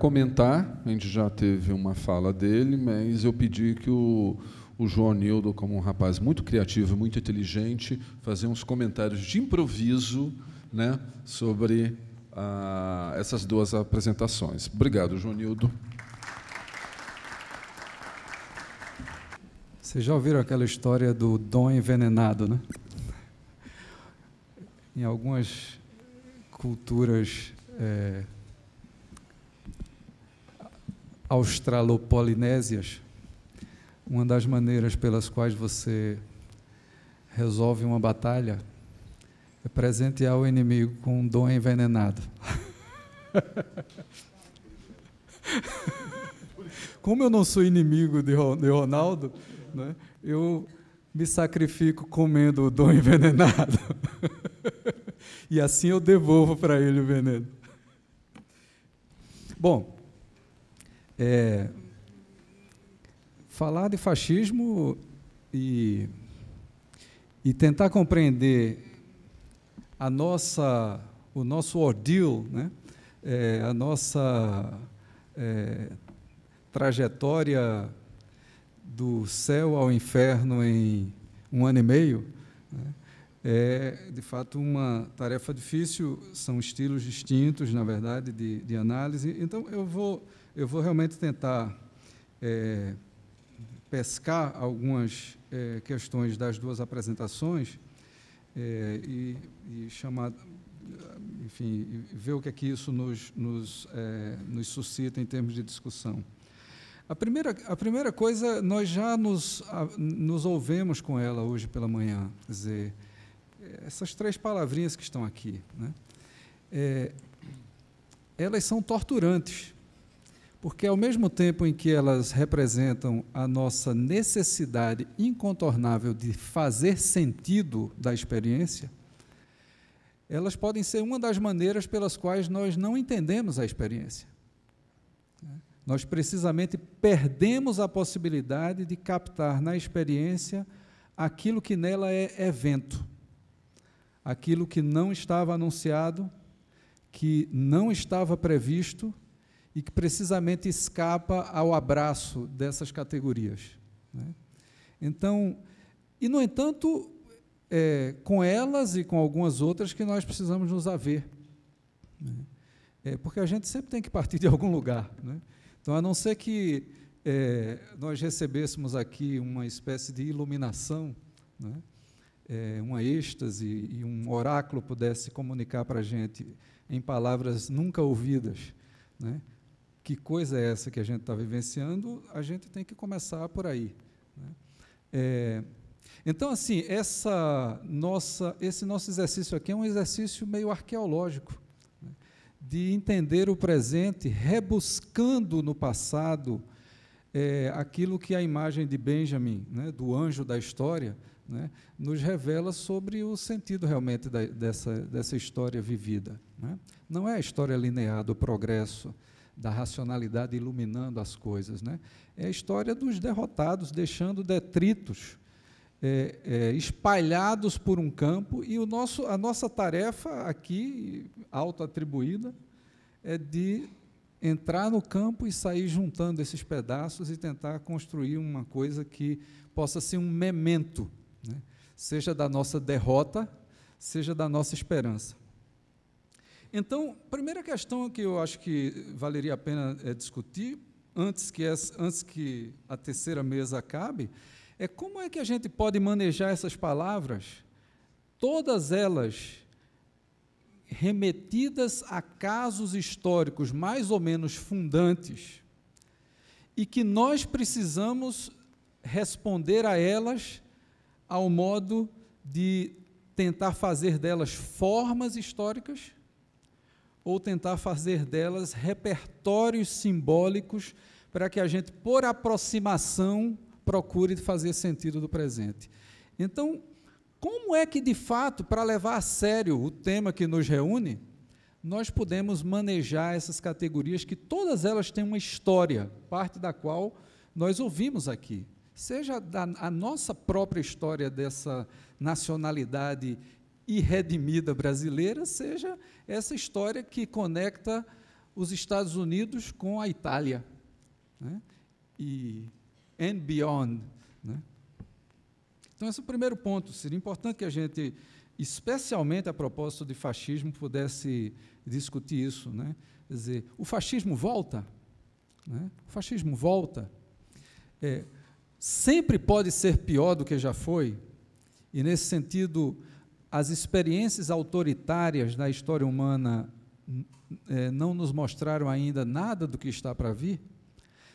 comentar, a gente já teve uma fala dele, mas eu pedi que o, o João Nildo, como um rapaz muito criativo, muito inteligente, fazer uns comentários de improviso né, sobre ah, essas duas apresentações. Obrigado, João Nildo. Vocês já ouviram aquela história do dom envenenado, né? Em algumas culturas é, australopolinésias, uma das maneiras pelas quais você resolve uma batalha é presentear o inimigo com um dom envenenado. Como eu não sou inimigo de Ronaldo, né, eu me sacrifico comendo o dom envenenado. e assim eu devolvo para ele o veneno. Bom, é, falar de fascismo e, e tentar compreender a nossa, o nosso ordeal, né? É, a nossa é, trajetória do céu ao inferno em um ano e meio, né? é de fato uma tarefa difícil. São estilos distintos, na verdade, de, de análise. Então eu vou eu vou realmente tentar é, pescar algumas é, questões das duas apresentações é, e, e, chamar, enfim, ver o que é que isso nos, nos, é, nos suscita em termos de discussão. A primeira, a primeira coisa, nós já nos, a, nos ouvemos com ela hoje pela manhã, dizer, essas três palavrinhas que estão aqui, né? É, elas são torturantes. Porque, ao mesmo tempo em que elas representam a nossa necessidade incontornável de fazer sentido da experiência, elas podem ser uma das maneiras pelas quais nós não entendemos a experiência. Nós precisamente perdemos a possibilidade de captar na experiência aquilo que nela é evento, aquilo que não estava anunciado, que não estava previsto e que precisamente escapa ao abraço dessas categorias. Né? Então, e no entanto, é, com elas e com algumas outras que nós precisamos nos haver. Né? É, porque a gente sempre tem que partir de algum lugar. Né? Então, a não ser que é, nós recebêssemos aqui uma espécie de iluminação, né? é, uma êxtase e um oráculo pudesse comunicar para a gente em palavras nunca ouvidas, né? que coisa é essa que a gente está vivenciando, a gente tem que começar por aí. Né? É, então, assim, essa nossa, esse nosso exercício aqui é um exercício meio arqueológico, né? de entender o presente, rebuscando no passado é, aquilo que a imagem de Benjamin, né, do anjo da história, né, nos revela sobre o sentido realmente da, dessa, dessa história vivida. Né? Não é a história linear do progresso, da racionalidade iluminando as coisas. Né? É a história dos derrotados deixando detritos é, é, espalhados por um campo, e o nosso, a nossa tarefa aqui, auto-atribuída, é de entrar no campo e sair juntando esses pedaços e tentar construir uma coisa que possa ser um memento, né? seja da nossa derrota, seja da nossa esperança. Então, primeira questão que eu acho que valeria a pena é, discutir, antes que, essa, antes que a terceira mesa acabe, é como é que a gente pode manejar essas palavras, todas elas remetidas a casos históricos mais ou menos fundantes, e que nós precisamos responder a elas ao modo de tentar fazer delas formas históricas ou tentar fazer delas repertórios simbólicos para que a gente, por aproximação, procure fazer sentido do presente. Então, como é que, de fato, para levar a sério o tema que nos reúne, nós podemos manejar essas categorias que todas elas têm uma história, parte da qual nós ouvimos aqui. Seja da, a nossa própria história dessa nacionalidade irredimida brasileira seja essa história que conecta os Estados Unidos com a Itália. Né? E and beyond. Né? Então, esse é o primeiro ponto. Seria importante que a gente, especialmente a propósito de fascismo, pudesse discutir isso. Né? Quer dizer, o fascismo volta? Né? O fascismo volta? É, sempre pode ser pior do que já foi? E, nesse sentido, as experiências autoritárias da história humana é, não nos mostraram ainda nada do que está para vir?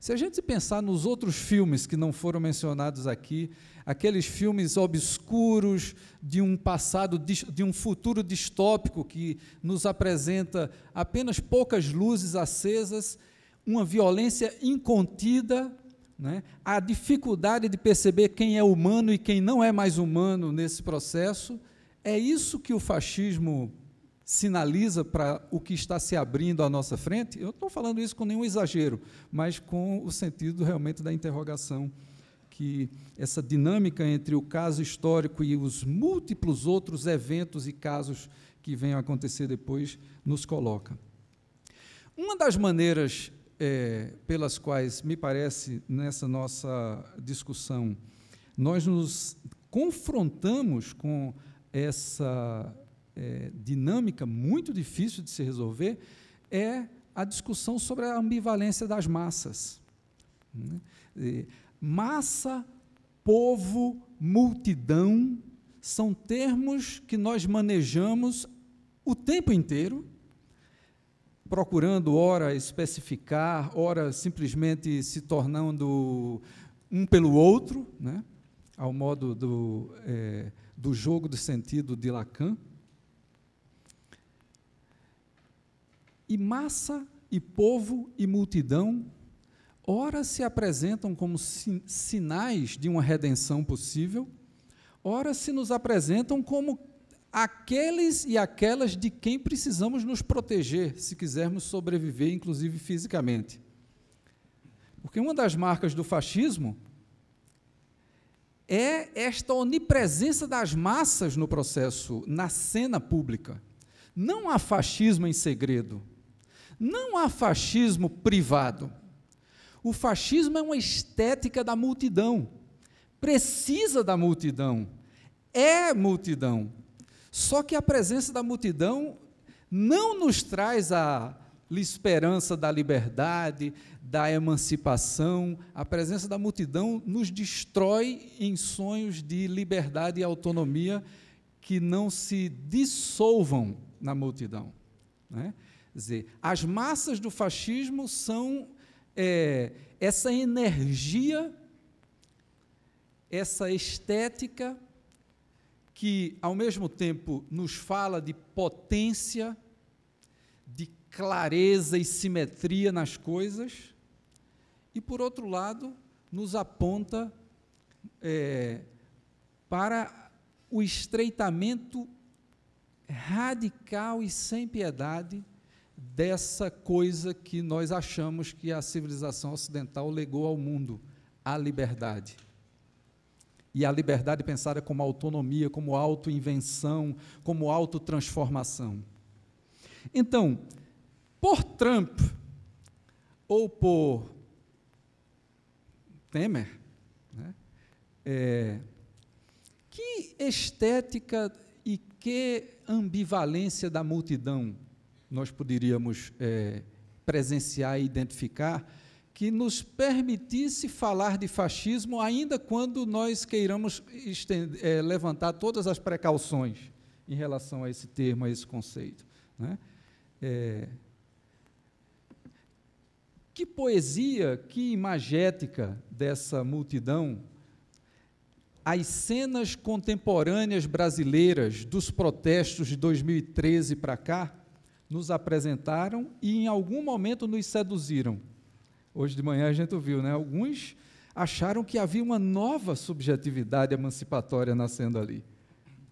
Se a gente pensar nos outros filmes que não foram mencionados aqui, aqueles filmes obscuros de um passado, de um futuro distópico que nos apresenta apenas poucas luzes acesas, uma violência incontida, né? a dificuldade de perceber quem é humano e quem não é mais humano nesse processo, é isso que o fascismo sinaliza para o que está se abrindo à nossa frente? Eu estou falando isso com nenhum exagero, mas com o sentido realmente da interrogação que essa dinâmica entre o caso histórico e os múltiplos outros eventos e casos que venham a acontecer depois nos coloca. Uma das maneiras é, pelas quais, me parece, nessa nossa discussão, nós nos confrontamos com essa é, dinâmica muito difícil de se resolver é a discussão sobre a ambivalência das massas. Né? massa, povo, multidão são termos que nós manejamos o tempo inteiro, procurando, ora, especificar, ora, simplesmente se tornando um pelo outro, né? ao modo do, é, do jogo de sentido de Lacan. E massa, e povo, e multidão, ora se apresentam como sinais de uma redenção possível, ora se nos apresentam como aqueles e aquelas de quem precisamos nos proteger se quisermos sobreviver, inclusive fisicamente. Porque uma das marcas do fascismo é esta onipresença das massas no processo, na cena pública. Não há fascismo em segredo. Não há fascismo privado. O fascismo é uma estética da multidão. Precisa da multidão. É multidão. Só que a presença da multidão não nos traz a esperança da liberdade, da emancipação. A presença da multidão nos destrói em sonhos de liberdade e autonomia que não se dissolvam na multidão. Né? Quer dizer, as massas do fascismo são é, essa energia, essa estética que, ao mesmo tempo, nos fala de potência clareza e simetria nas coisas, e por outro lado, nos aponta é, para o estreitamento radical e sem piedade dessa coisa que nós achamos que a civilização ocidental legou ao mundo, a liberdade. E a liberdade pensada como autonomia, como autoinvenção, como autotransformação. Então, por Trump ou por Temer, né? é, que estética e que ambivalência da multidão nós poderíamos é, presenciar e identificar que nos permitisse falar de fascismo, ainda quando nós queiramos estender, é, levantar todas as precauções em relação a esse termo, a esse conceito. Né? É, que poesia, que imagética dessa multidão. As cenas contemporâneas brasileiras dos protestos de 2013 para cá nos apresentaram e em algum momento nos seduziram. Hoje de manhã a gente viu, né? Alguns acharam que havia uma nova subjetividade emancipatória nascendo ali.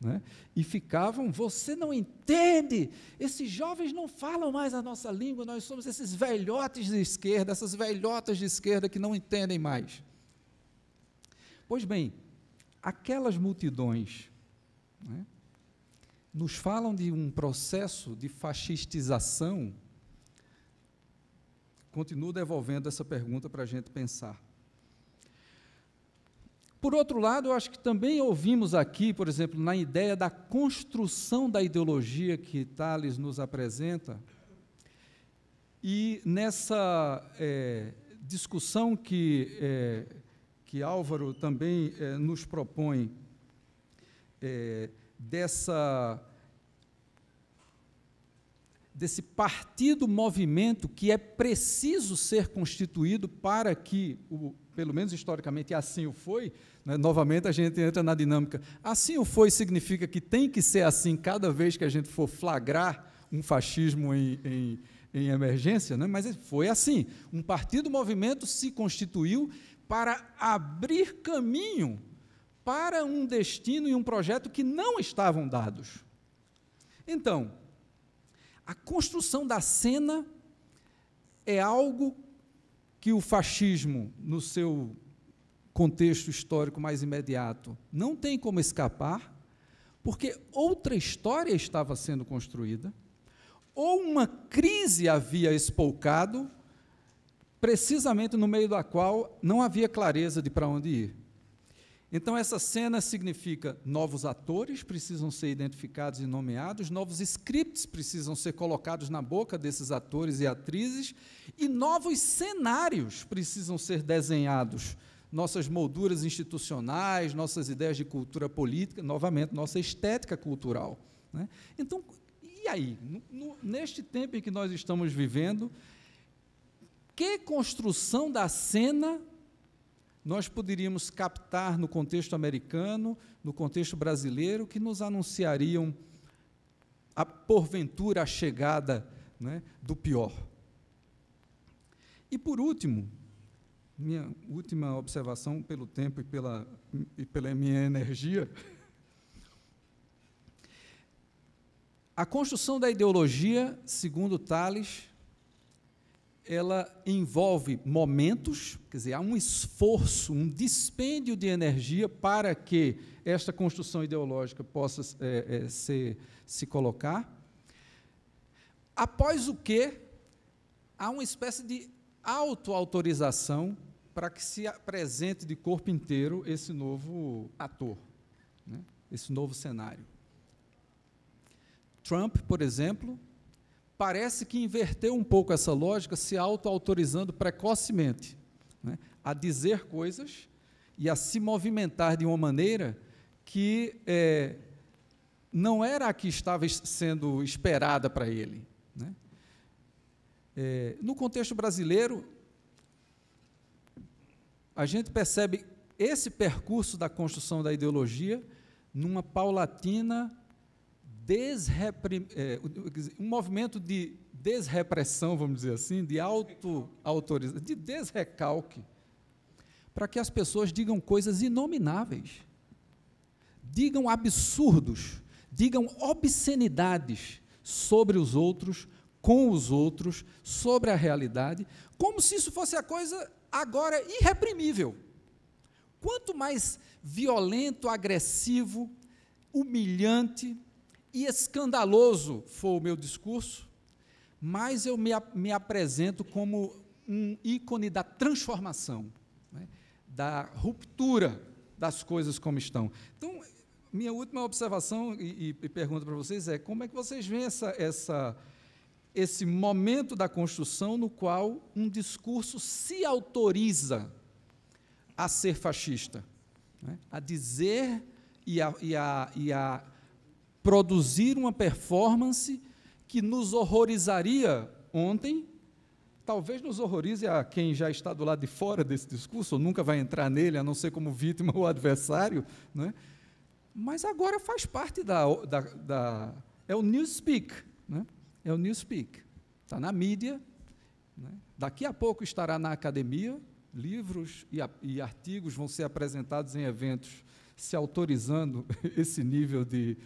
Né? E ficavam, você não entende, esses jovens não falam mais a nossa língua, nós somos esses velhotes de esquerda, essas velhotas de esquerda que não entendem mais. Pois bem, aquelas multidões né, nos falam de um processo de fascistização. Continuo devolvendo essa pergunta para a gente pensar. Por outro lado, eu acho que também ouvimos aqui, por exemplo, na ideia da construção da ideologia que Thales nos apresenta, e nessa é, discussão que, é, que Álvaro também é, nos propõe, é, dessa desse partido movimento que é preciso ser constituído para que, o, pelo menos historicamente assim o foi, né? novamente a gente entra na dinâmica. Assim o foi significa que tem que ser assim cada vez que a gente for flagrar um fascismo em, em, em emergência, né? mas foi assim. Um partido movimento se constituiu para abrir caminho para um destino e um projeto que não estavam dados. Então, a construção da cena é algo que o fascismo, no seu contexto histórico mais imediato, não tem como escapar, porque outra história estava sendo construída, ou uma crise havia espolcado, precisamente no meio da qual não havia clareza de para onde ir. Então, essa cena significa novos atores precisam ser identificados e nomeados, novos scripts precisam ser colocados na boca desses atores e atrizes, e novos cenários precisam ser desenhados. Nossas molduras institucionais, nossas ideias de cultura política, novamente, nossa estética cultural. Né? Então, e aí? No, no, neste tempo em que nós estamos vivendo, que construção da cena nós poderíamos captar no contexto americano, no contexto brasileiro, que nos anunciariam, a, porventura, a chegada né, do pior. E, por último, minha última observação, pelo tempo e pela, e pela minha energia, a construção da ideologia, segundo Tales, ela envolve momentos, quer dizer, há um esforço, um dispêndio de energia para que esta construção ideológica possa é, é, se, se colocar. Após o que, há uma espécie de autoautorização para que se apresente de corpo inteiro esse novo ator, né? esse novo cenário. Trump, por exemplo, parece que inverteu um pouco essa lógica, se auto-autorizando precocemente né, a dizer coisas e a se movimentar de uma maneira que é, não era a que estava sendo esperada para ele. Né. É, no contexto brasileiro, a gente percebe esse percurso da construção da ideologia numa paulatina desreprim... É, um movimento de desrepressão, vamos dizer assim, de auto-autorização, de desrecalque, para que as pessoas digam coisas inomináveis, digam absurdos, digam obscenidades sobre os outros, com os outros, sobre a realidade, como se isso fosse a coisa agora irreprimível. Quanto mais violento, agressivo, humilhante, e escandaloso foi o meu discurso, mas eu me, me apresento como um ícone da transformação, né, da ruptura das coisas como estão. Então, minha última observação e, e, e pergunta para vocês é como é que vocês veem essa, essa, esse momento da construção no qual um discurso se autoriza a ser fascista, né, a dizer e a, e a, e a produzir uma performance que nos horrorizaria ontem, talvez nos horrorize a quem já está do lado de fora desse discurso, ou nunca vai entrar nele, a não ser como vítima ou adversário, né? mas agora faz parte da, da, da é o newspeak, né? é o newspeak, está na mídia, né? daqui a pouco estará na academia, livros e, e artigos vão ser apresentados em eventos, se autorizando esse nível de,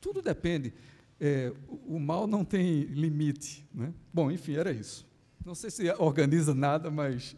tudo depende. É, o mal não tem limite. Né? Bom, enfim, era isso. Não sei se organiza nada, mas